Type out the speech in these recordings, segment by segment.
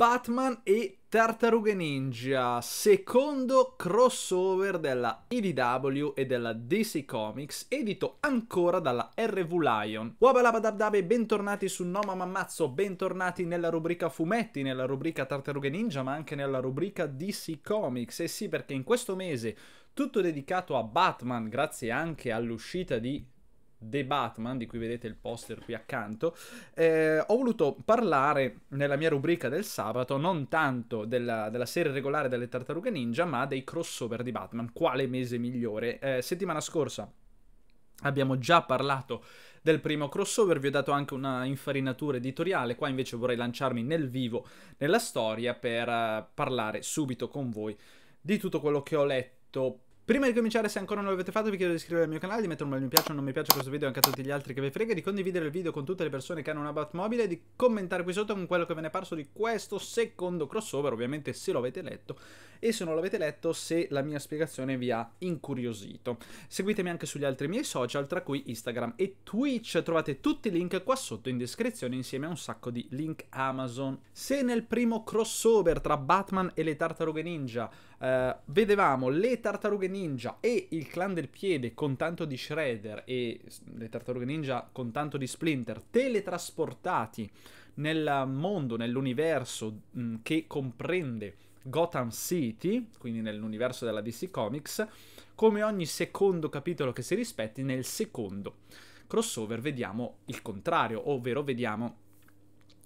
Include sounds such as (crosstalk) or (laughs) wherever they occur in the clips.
Batman e Tartarughe Ninja, secondo crossover della IDW e della DC Comics, edito ancora dalla RV Lion. e bentornati su Noma Mammazzo, bentornati nella rubrica fumetti, nella rubrica Tartarughe Ninja, ma anche nella rubrica DC Comics. E eh sì, perché in questo mese tutto dedicato a Batman, grazie anche all'uscita di The Batman, di cui vedete il poster qui accanto, eh, ho voluto parlare nella mia rubrica del sabato non tanto della, della, serie regolare delle tartarughe ninja, ma dei crossover di Batman. Quale mese migliore? Eh, settimana scorsa abbiamo già parlato del primo crossover, vi ho dato anche una infarinatura editoriale, qua invece vorrei lanciarmi nel vivo nella storia per uh, parlare subito con voi di tutto quello che ho letto Prima di cominciare, se ancora non l'avete fatto, vi chiedo di iscrivervi al mio canale, di mettere un bel mi piace o non mi piace a questo video anche a tutti gli altri che vi frega, di condividere il video con tutte le persone che hanno una Batmobile e di commentare qui sotto con quello che ve ne è parso di questo secondo crossover, ovviamente se lo avete letto e se non l'avete letto se la mia spiegazione vi ha incuriosito. Seguitemi anche sugli altri miei social, tra cui Instagram e Twitch, trovate tutti i link qua sotto in descrizione insieme a un sacco di link Amazon. Se nel primo crossover tra Batman e le tartarughe ninja eh, vedevamo le tartarughe ninja e il clan del piede con tanto di Shredder e le tartarughe ninja con tanto di Splinter teletrasportati nel mondo, nell'universo mh, mm, che comprende Gotham City, quindi nell'universo della DC Comics, come ogni secondo capitolo che si rispetti, nel secondo crossover vediamo il contrario, ovvero vediamo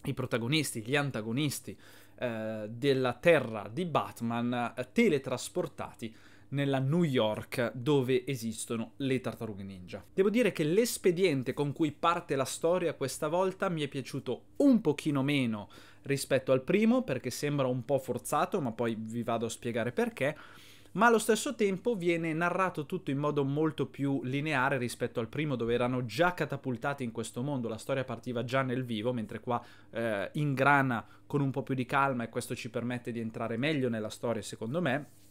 i protagonisti, gli antagonisti eh, della terra di Batman eh, teletrasportati nella New York dove esistono le tartarughe ninja. Devo dire che l'espediente con cui parte la storia questa volta mi è piaciuto un pochino meno rispetto al primo perché sembra un po' forzato ma poi vi vado a spiegare perché ma allo stesso tempo viene narrato tutto in modo molto più lineare rispetto al primo dove erano già catapultati in questo mondo, la storia partiva già nel vivo, mentre qua eh, ingrana con un po' più di calma e questo ci permette di entrare meglio nella storia secondo me.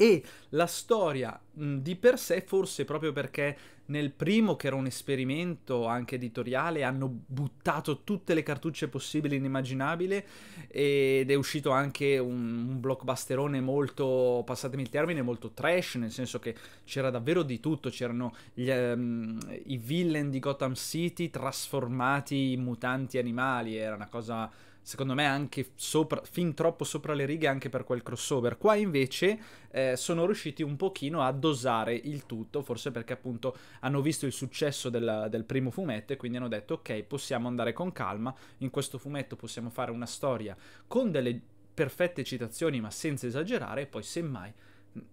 E la storia mh, di per sé, forse proprio perché nel primo, che era un esperimento anche editoriale, hanno buttato tutte le cartucce possibili e inimmaginabili ed è uscito anche un, un, blockbusterone molto, passatemi il termine, molto trash, nel senso che c'era davvero di tutto, c'erano gli, um, i villain di Gotham City trasformati in mutanti animali, era una cosa secondo me anche sopra, fin troppo sopra le righe anche per quel crossover. Qua invece eh, sono riusciti un pochino a dosare il tutto, forse perché appunto hanno visto il successo del, del, primo fumetto e quindi hanno detto ok possiamo andare con calma, in questo fumetto possiamo fare una storia con delle perfette citazioni ma senza esagerare e poi semmai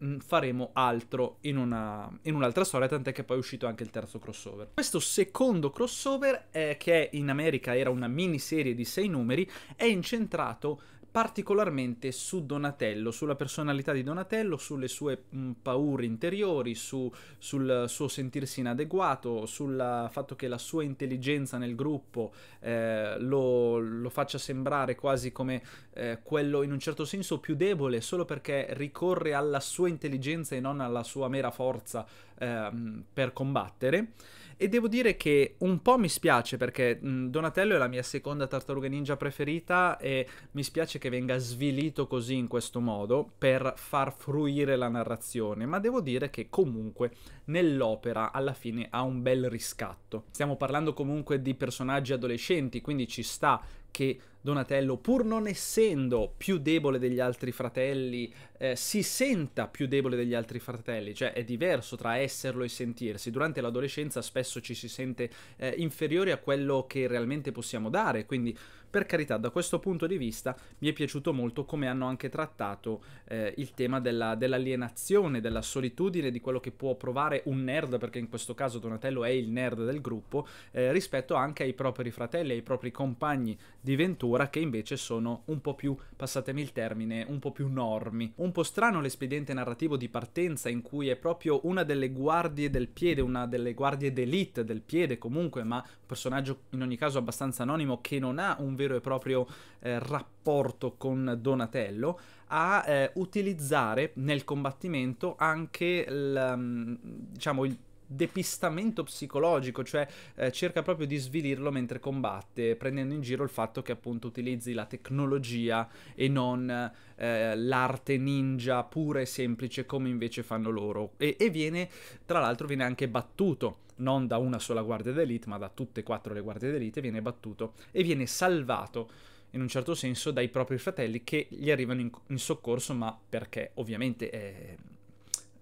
Mm, faremo altro in, una, in un'altra storia, tant'è che poi è uscito anche il terzo crossover. Questo secondo crossover, eh, che in America era una miniserie di sei numeri, è incentrato particolarmente su Donatello, sulla personalità di Donatello, sulle sue mh, paure interiori, su, sul suo sentirsi inadeguato, sul fatto che la sua intelligenza nel gruppo eh, lo, lo, faccia sembrare quasi come eh, quello in un certo senso più debole solo perché ricorre alla sua intelligenza e non alla sua mera forza eh, per combattere e devo dire che un po' mi spiace perché mh, Donatello è la mia seconda tartaruga ninja preferita e mi spiace che venga svilito così in questo modo per far fruire la narrazione, ma devo dire che comunque nell'opera alla fine ha un bel riscatto. Stiamo parlando comunque di personaggi adolescenti, quindi ci sta che Donatello, pur non essendo più debole degli altri fratelli, eh, si senta più debole degli altri fratelli, cioè è diverso tra esserlo e sentirsi. Durante l'adolescenza spesso ci si sente eh, inferiori a quello che realmente possiamo dare, quindi per carità, da questo punto di vista mi è piaciuto molto come hanno anche trattato eh, il tema della, dell'alienazione, della solitudine, di quello che può provare un nerd, perché in questo caso Donatello è il nerd del gruppo, eh, rispetto anche ai propri fratelli, ai propri compagni di Ventura, che invece sono un po' più, passatemi il termine, un po' più normi. Un po' strano l'espediente narrativo di partenza in cui è proprio una delle guardie del piede, una delle guardie d'elite del piede comunque, ma un personaggio in ogni caso abbastanza anonimo che non ha un vero vero e proprio eh, rapporto con Donatello, a eh, utilizzare nel combattimento anche il, mm, diciamo, il depistamento psicologico, cioè eh, cerca proprio di svilirlo mentre combatte, prendendo in giro il fatto che appunto utilizzi la tecnologia e non eh, l'arte ninja pura e semplice come invece fanno loro. E, e viene, tra l'altro, viene anche battuto non da una sola guardia d'elite, ma da tutte e quattro le guardie d'elite, viene battuto e viene salvato in un certo senso dai propri fratelli che gli arrivano in, in soccorso, ma perché ovviamente è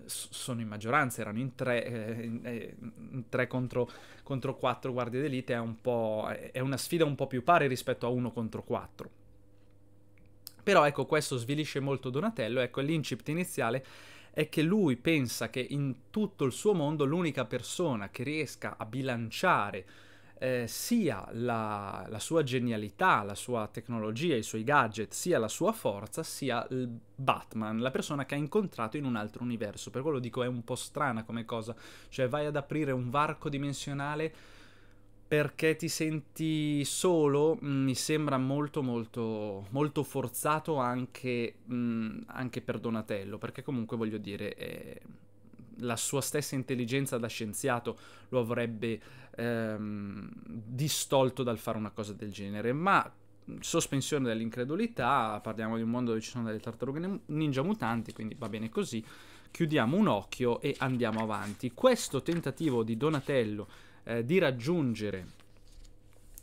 sono in maggioranza, erano eh, eh, in tre contro, contro quattro guardie d'elite, è, un è una sfida un po' più pari rispetto a uno contro quattro. Però ecco, questo svilisce molto Donatello, ecco, l'incipit iniziale è che lui pensa che in tutto il suo mondo l'unica persona che riesca a bilanciare eh, sia la, la, sua genialità, la sua tecnologia, i suoi gadget, sia la sua forza, sia Batman, la persona che ha incontrato in un altro universo. Per quello dico è un po' strana come cosa, cioè vai ad aprire un varco dimensionale perché ti senti solo mm, mi sembra molto molto molto forzato anche, mh, mm, anche per Donatello perché comunque voglio dire eh, la sua stessa intelligenza da scienziato lo avrebbe ehm, distolto dal fare una cosa del genere, ma sospensione dell'incredulità, parliamo di un mondo dove ci sono delle tartarughe ninja mutanti, quindi va bene così, chiudiamo un occhio e andiamo avanti. Questo tentativo di Donatello eh, di raggiungere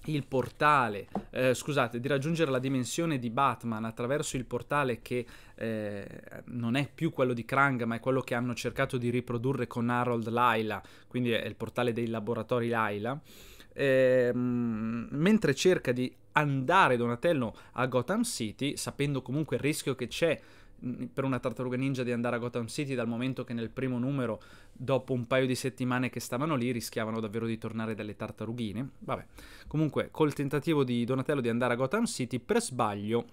il portale, eh, scusate, di raggiungere la dimensione di Batman attraverso il portale che eh, non è più quello di Krang, ma è quello che hanno cercato di riprodurre con Harold Laila, quindi è il portale dei laboratori Laila. Eh, mentre cerca di andare Donatello a Gotham City, sapendo comunque il rischio che c'è per una tartaruga ninja di andare a Gotham City dal momento che nel primo numero, dopo un paio di settimane che stavano lì, rischiavano davvero di tornare delle tartarughine. Vabbè, comunque col tentativo di Donatello di andare a Gotham City, per sbaglio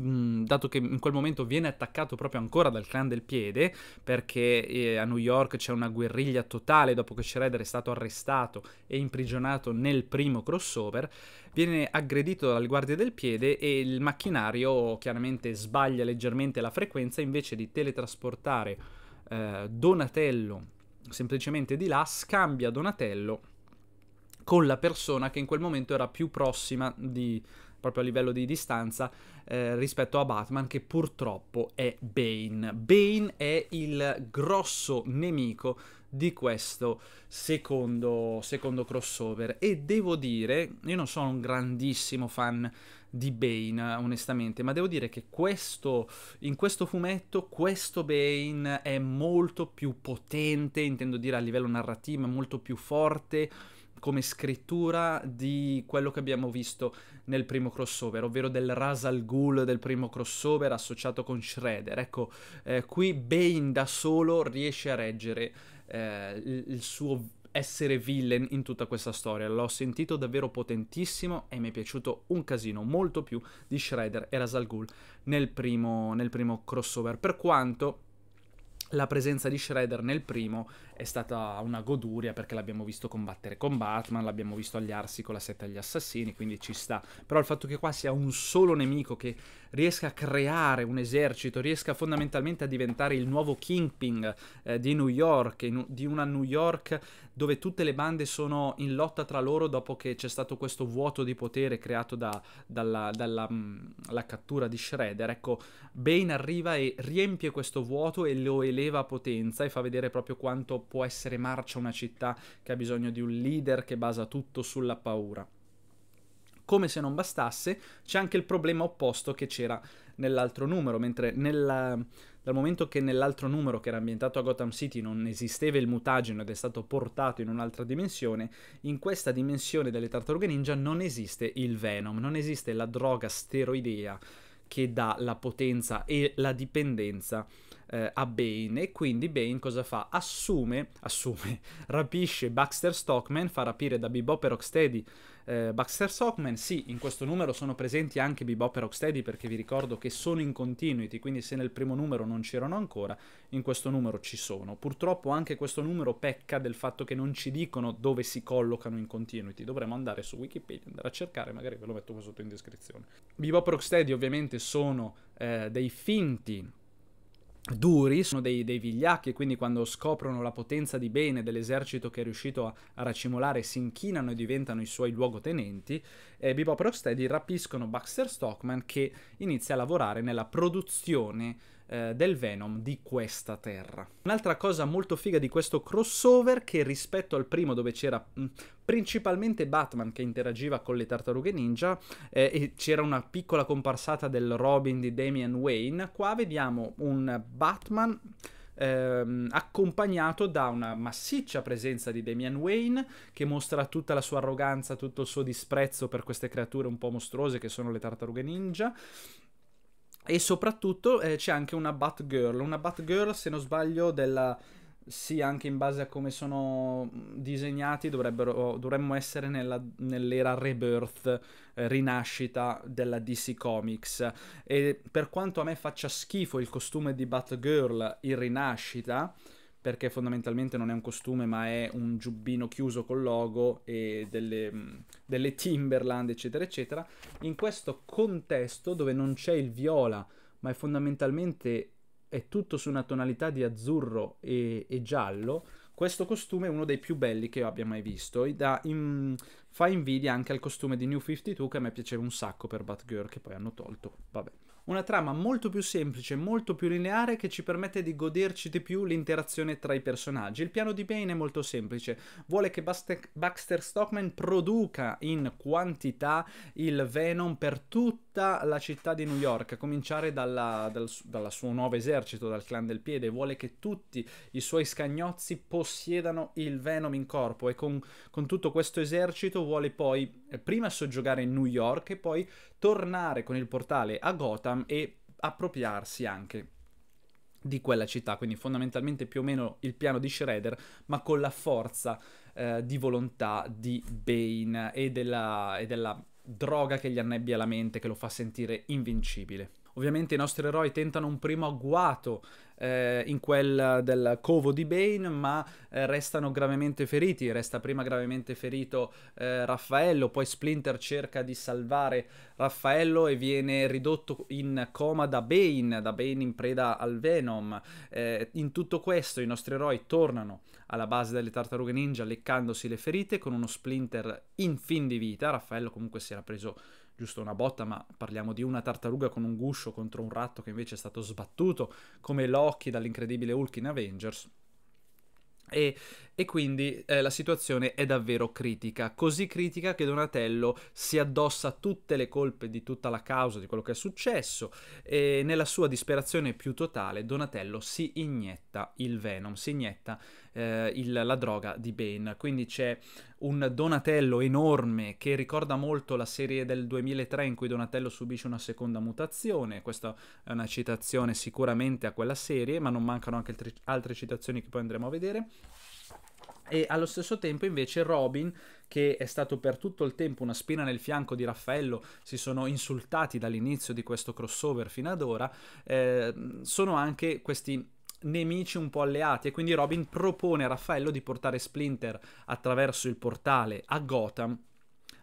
dato che in quel momento viene attaccato proprio ancora dal clan del piede, perché eh, a New York c'è una guerriglia totale dopo che Shredder è stato arrestato e imprigionato nel primo crossover, viene aggredito dalle guardie del piede e il macchinario chiaramente sbaglia leggermente la frequenza, invece di teletrasportare eh, Donatello semplicemente di là, scambia Donatello con la persona che in quel momento era più prossima di, proprio a livello di distanza eh, rispetto a Batman che purtroppo è Bane. Bane è il grosso nemico di questo secondo, secondo crossover e devo dire, io non sono un grandissimo fan di Bane onestamente, ma devo dire che questo, in questo fumetto questo Bane è molto più potente, intendo dire a livello narrativo, è molto più forte come scrittura di quello che abbiamo visto nel primo crossover, ovvero del Rasal Ghul del primo crossover associato con Shredder. Ecco, eh, qui Bane da solo riesce a reggere eh, il suo essere villain in tutta questa storia. L'ho sentito davvero potentissimo e mi è piaciuto un casino, molto più di Shredder e Rasal Ghul nel primo, nel primo crossover. Per quanto la presenza di Shredder nel primo è stata una goduria perché l'abbiamo visto combattere con Batman, l'abbiamo visto agliarsi con la setta degli assassini, quindi ci sta. Però il fatto che qua sia un solo nemico che riesca a creare un esercito, riesca fondamentalmente a diventare il nuovo Kingpin eh, di New York, in, di una New York dove tutte le bande sono in lotta tra loro dopo che c'è stato questo vuoto di potere creato da, dalla, dalla mh, mm, cattura di Shredder. Ecco, Bane arriva e riempie questo vuoto e lo eleva a potenza e fa vedere proprio quanto può essere marcia una città che ha bisogno di un leader che basa tutto sulla paura. Come se non bastasse, c'è anche il problema opposto che c'era nell'altro numero, mentre nella, dal momento che nell'altro numero che era ambientato a Gotham City non esisteva il mutageno ed è stato portato in un'altra dimensione, in questa dimensione delle tartarughe ninja non esiste il Venom, non esiste la droga steroidea che dà la potenza e la dipendenza eh, a Bane e quindi Bane cosa fa? Assume, (laughs) assume, rapisce Baxter Stockman, fa rapire da Bebop e Rocksteady eh, Baxter Stockman. Sì, in questo numero sono presenti anche Bebop e Rocksteady perché vi ricordo che sono in continuity, quindi se nel primo numero non c'erano ancora, in questo numero ci sono. Purtroppo anche questo numero pecca del fatto che non ci dicono dove si collocano in continuity, dovremmo andare su Wikipedia, andare a cercare, magari ve lo metto qua sotto in descrizione. Bebop e Rocksteady ovviamente sono eh, dei finti duri, sono dei, dei, vigliacchi, quindi quando scoprono la potenza di bene dell'esercito che è riuscito a, a racimolare si inchinano e diventano i suoi luogotenenti, eh, Bebop e Rocksteady rapiscono Baxter Stockman che inizia a lavorare nella produzione eh, del Venom di questa terra. Un'altra cosa molto figa di questo crossover che rispetto al primo dove c'era mh, mm, principalmente Batman che interagiva con le tartarughe ninja eh, e c'era una piccola comparsata del Robin di Damian Wayne, qua vediamo un Batman ehm, accompagnato da una massiccia presenza di Damian Wayne che mostra tutta la sua arroganza, tutto il suo disprezzo per queste creature un po' mostruose che sono le tartarughe ninja e soprattutto eh, c'è anche una Batgirl, una Batgirl se non sbaglio della... Sì, anche in base a come sono disegnati dovremmo essere nella, nell'era rebirth, eh, rinascita della DC Comics. E per quanto a me faccia schifo il costume di Batgirl in rinascita, perché fondamentalmente non è un costume ma è un giubbino chiuso col logo e delle, mm, delle Timberland eccetera eccetera, in questo contesto dove non c'è il viola ma è fondamentalmente è tutto su una tonalità di azzurro e, e giallo, questo costume è uno dei più belli che io abbia mai visto. Da, in, fa invidia anche al costume di New 52 che a me piaceva un sacco per Batgirl, che poi hanno tolto. Vabbè una trama molto più semplice, molto più lineare che ci permette di goderci di più l'interazione tra i personaggi. Il piano di Bane è molto semplice, vuole che Baxter Stockman produca in quantità il Venom per tutta la città di New York, a cominciare dalla, dal, dalla suo nuovo esercito, dal clan del piede, vuole che tutti i suoi scagnozzi possiedano il Venom in corpo e con, con tutto questo esercito vuole poi prima soggiogare New York e poi tornare con il portale a Gotham e appropriarsi anche di quella città, quindi fondamentalmente più o meno il piano di Shredder, ma con la forza eh, di volontà di Bane e della, e della droga che gli annebbia la mente, che lo fa sentire invincibile. Ovviamente i nostri eroi tentano un primo agguato eh, in quel del covo di Bane, ma eh, restano gravemente feriti. Resta prima gravemente ferito eh, Raffaello, poi Splinter cerca di salvare Raffaello e viene ridotto in coma da Bane, da Bane in preda al Venom. Eh, in tutto questo i nostri eroi tornano alla base delle tartarughe ninja leccandosi le ferite con uno Splinter in fin di vita. Raffaello comunque si era preso giusto una botta, ma parliamo di una tartaruga con un guscio contro un ratto che invece è stato sbattuto come Loki dall'incredibile Hulk in Avengers. E, e, quindi eh, la situazione è davvero critica, così critica che Donatello si addossa tutte le colpe di tutta la causa di quello che è successo e nella sua disperazione più totale Donatello si inietta il Venom, si inietta eh, il, la droga di Bane. Quindi c'è un Donatello enorme che ricorda molto la serie del 2003 in cui Donatello subisce una seconda mutazione. Questa è una citazione sicuramente a quella serie, ma non mancano anche altri, altre citazioni che poi andremo a vedere. E allo stesso tempo invece Robin, che è stato per tutto il tempo una spina nel fianco di Raffaello, si sono insultati dall'inizio di questo crossover fino ad ora, eh, sono anche questi nemici un po' alleati e quindi Robin propone a Raffaello di portare Splinter attraverso il portale a Gotham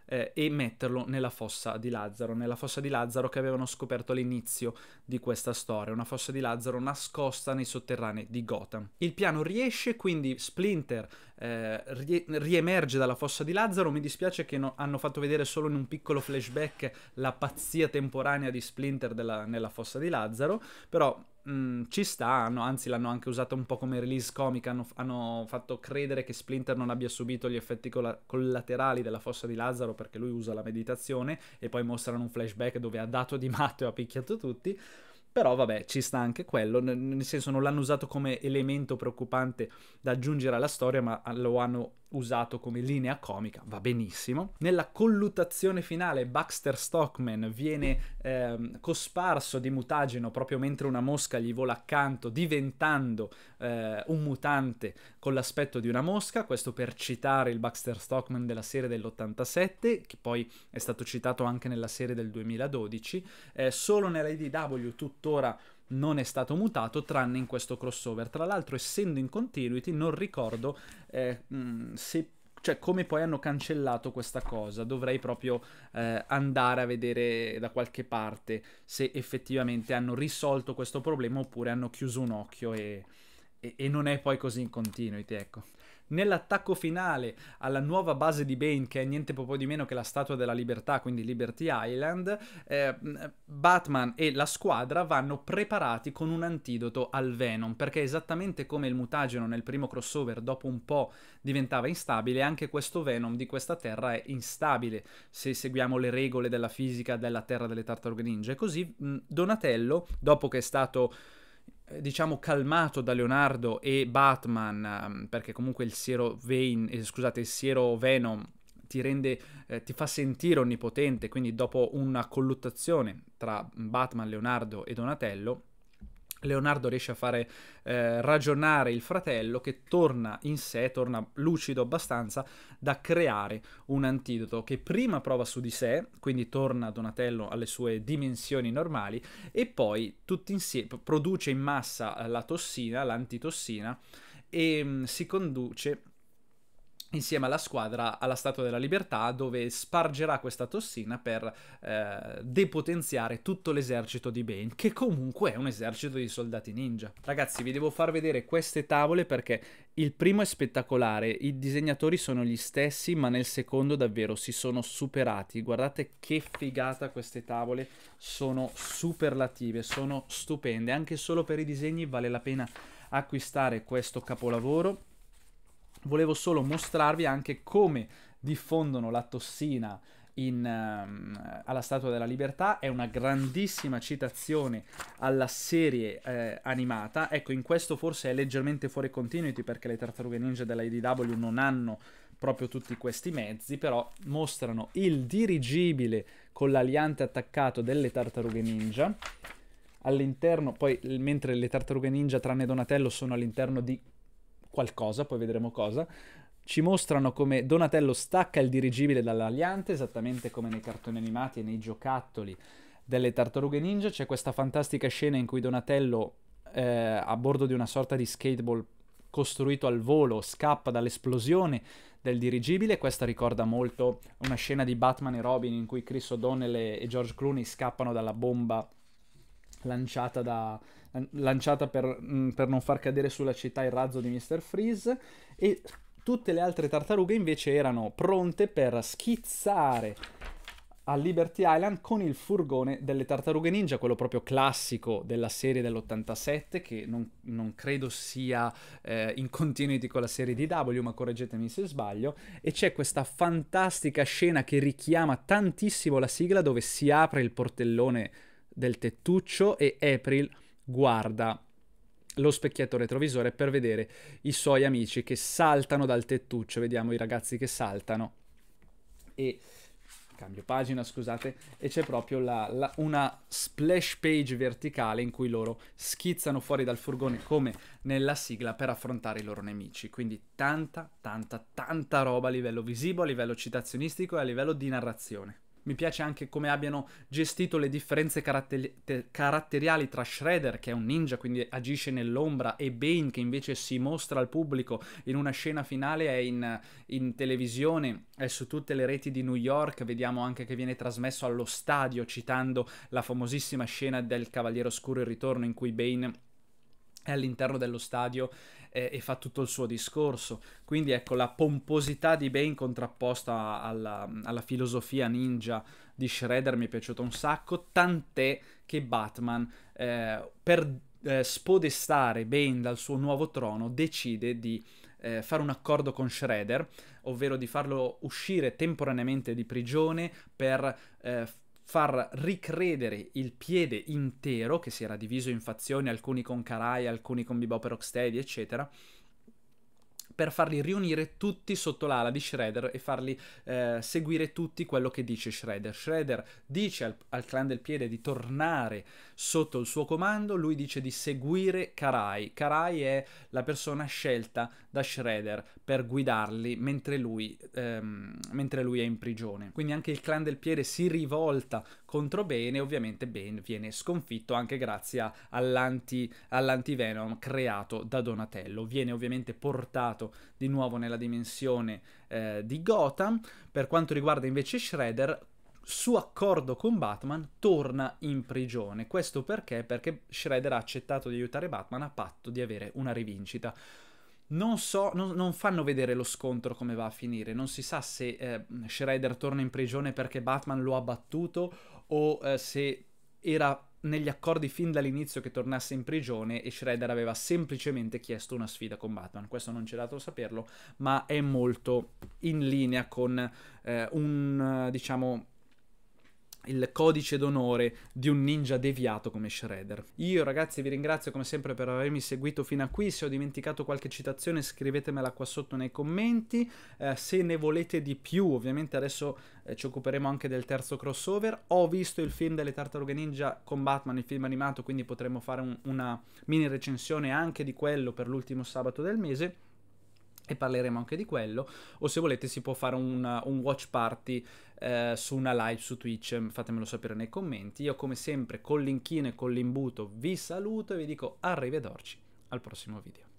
eh, e metterlo nella fossa di Lazzaro, nella fossa di Lazzaro che avevano scoperto all'inizio di questa storia, una fossa di Lazzaro nascosta nei sotterranei di Gotham. Il piano riesce, quindi Splinter eh, rie- riemerge dalla fossa di Lazzaro, mi dispiace che no- hanno fatto vedere solo in un piccolo flashback la pazzia temporanea di Splinter della- nella fossa di Lazzaro, però Mm, ci sta, hanno, anzi l'hanno anche usata un po' come release comica, hanno, hanno, fatto credere che Splinter non abbia subito gli effetti colla- collaterali della fossa di Lazzaro perché lui usa la meditazione e poi mostrano un flashback dove ha dato di matto e ha picchiato tutti, però vabbè, ci sta anche quello, nel senso non l'hanno usato come elemento preoccupante da aggiungere alla storia, ma ah, lo hanno usato come linea comica, va benissimo. Nella colluttazione finale Baxter Stockman viene ehm, cosparso di mutageno proprio mentre una mosca gli vola accanto, diventando eh, un mutante con l'aspetto di una mosca, questo per citare il Baxter Stockman della serie dell'87, che poi è stato citato anche nella serie del 2012. Eh, solo nella IDW tuttora non è stato mutato tranne in questo crossover. Tra l'altro, essendo in continuity, non ricordo eh, mm, se cioè come poi hanno cancellato questa cosa. Dovrei proprio eh, andare a vedere da qualche parte se effettivamente hanno risolto questo problema oppure hanno chiuso un occhio e, e, e non è poi così in continuity, ecco. Nell'attacco finale alla nuova base di Bane, che è niente poco di meno che la Statua della Libertà, quindi Liberty Island, eh, mm, Batman e la squadra vanno preparati con un antidoto al Venom, perché esattamente come il mutageno nel primo crossover dopo un po' diventava instabile, anche questo Venom di questa Terra è instabile, se seguiamo le regole della fisica della Terra delle Tartarughe Ninja. E così mm, Donatello, dopo che è stato eh, diciamo calmato da Leonardo e Batman, ehm, perché comunque il siero, Vein, eh, scusate, il siero Venom ti, rende, eh, ti fa sentire onnipotente, quindi dopo una colluttazione tra Batman, Leonardo e Donatello, Leonardo riesce a fare eh, ragionare il fratello che torna in sé, torna lucido abbastanza da creare un antidoto che prima prova su di sé, quindi torna Donatello alle sue dimensioni normali e poi tutti insieme produce in massa eh, la tossina, l'antitossina e mh, mm, si conduce insieme alla squadra alla Statua della Libertà dove spargerà questa tossina per eh, depotenziare tutto l'esercito di Bane che comunque è un esercito di soldati ninja. Ragazzi vi devo far vedere queste tavole perché il primo è spettacolare, i disegnatori sono gli stessi ma nel secondo davvero si sono superati, guardate che figata queste tavole, sono superlative, sono stupende, anche solo per i disegni vale la pena acquistare questo capolavoro volevo solo mostrarvi anche come diffondono la tossina in, um, alla Statua della Libertà, è una grandissima citazione alla serie eh, animata, ecco in questo forse è leggermente fuori continuity perché le tartarughe ninja della IDW non hanno proprio tutti questi mezzi, però mostrano il dirigibile con l'aliante attaccato delle tartarughe ninja, all'interno, poi mentre le tartarughe ninja tranne Donatello sono all'interno di qualcosa, poi vedremo cosa. Ci mostrano come Donatello stacca il dirigibile dall'aliante, esattamente come nei cartoni animati e nei giocattoli delle tartarughe ninja. C'è questa fantastica scena in cui Donatello, eh, a bordo di una sorta di skateboard costruito al volo, scappa dall'esplosione del dirigibile. Questa ricorda molto una scena di Batman e Robin in cui Chris O'Donnell e George Clooney scappano dalla bomba lanciata, da, lanciata per, mm, per non far cadere sulla città il razzo di Mr. Freeze e tutte le altre tartarughe invece erano pronte per schizzare a Liberty Island con il furgone delle tartarughe ninja, quello proprio classico della serie dell'87 che non, non credo sia eh, in continuity con la serie di W, ma correggetemi se sbaglio, e c'è questa fantastica scena che richiama tantissimo la sigla dove si apre il portellone del tettuccio e April guarda lo specchietto retrovisore per vedere i suoi amici che saltano dal tettuccio. Vediamo i ragazzi che saltano e cambio pagina, scusate, e c'è proprio la, la, una splash page verticale in cui loro schizzano fuori dal furgone come nella sigla per affrontare i loro nemici. Quindi tanta, tanta, tanta roba a livello visivo, a livello citazionistico e a livello di narrazione mi piace anche come abbiano gestito le differenze caratter- caratteriali tra Shredder, che è un ninja, quindi agisce nell'ombra, e Bane, che invece si mostra al pubblico in una scena finale, è in, in televisione, è su tutte le reti di New York, vediamo anche che viene trasmesso allo stadio, citando la famosissima scena del Cavaliere Oscuro e il ritorno in cui Bane è all'interno dello stadio e, e, fa tutto il suo discorso. Quindi ecco la pomposità di Bane contrapposta alla, alla filosofia ninja di Shredder mi è piaciuta un sacco, tant'è che Batman eh, per eh, spodestare Bane dal suo nuovo trono decide di eh, fare un accordo con Shredder, ovvero di farlo uscire temporaneamente di prigione per eh, far ricredere il piede intero, che si era diviso in fazioni, alcuni con Karai, alcuni con Bebop e Rocksteady, eccetera, per farli riunire tutti sotto l'ala di Shredder e farli eh, seguire tutti quello che dice Shredder. Shredder dice al, al, clan del piede di tornare sotto il suo comando, lui dice di seguire Karai. Karai è la persona scelta da Shredder per guidarli mentre lui, ehm, mentre lui è in prigione. Quindi anche il clan del piede si rivolta contro Bane e ovviamente Bane viene sconfitto anche grazie all'anti, all'anti-Venom creato da Donatello. Viene ovviamente portato di nuovo nella dimensione eh, di Gotham. Per quanto riguarda invece Shredder, su accordo con Batman, torna in prigione. Questo perché? Perché Shredder ha accettato di aiutare Batman a patto di avere una rivincita non so, non, non, fanno vedere lo scontro come va a finire. Non si sa se eh, Shredder torna in prigione perché Batman lo ha battuto o eh, se era negli accordi fin dall'inizio che tornasse in prigione e Shredder aveva semplicemente chiesto una sfida con Batman. Questo non c'è dato a saperlo, ma è molto in linea con eh, un, eh, diciamo, il codice d'onore di un ninja deviato come Shredder. Io ragazzi vi ringrazio come sempre per avermi seguito fino a qui, se ho dimenticato qualche citazione scrivetemela qua sotto nei commenti, eh, se ne volete di più ovviamente adesso eh, ci occuperemo anche del terzo crossover, ho visto il film delle tartarughe ninja con Batman, il film animato, quindi potremmo fare un, una mini recensione anche di quello per l'ultimo sabato del mese e parleremo anche di quello, o se volete si può fare una, un watch party eh, su una live su Twitch, fatemelo sapere nei commenti. Io come sempre con l'inchino e con l'imbuto vi saluto e vi dico arrivederci al prossimo video.